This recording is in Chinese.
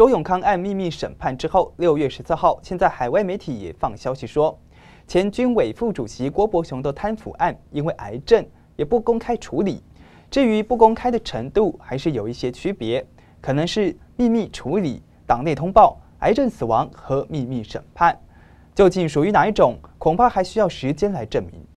周永康案秘密审判之后，六月十四号，现在海外媒体也放消息说，前军委副主席郭伯雄的贪腐案因为癌症也不公开处理。至于不公开的程度，还是有一些区别，可能是秘密处理、党内通报、癌症死亡和秘密审判，究竟属于哪一种，恐怕还需要时间来证明。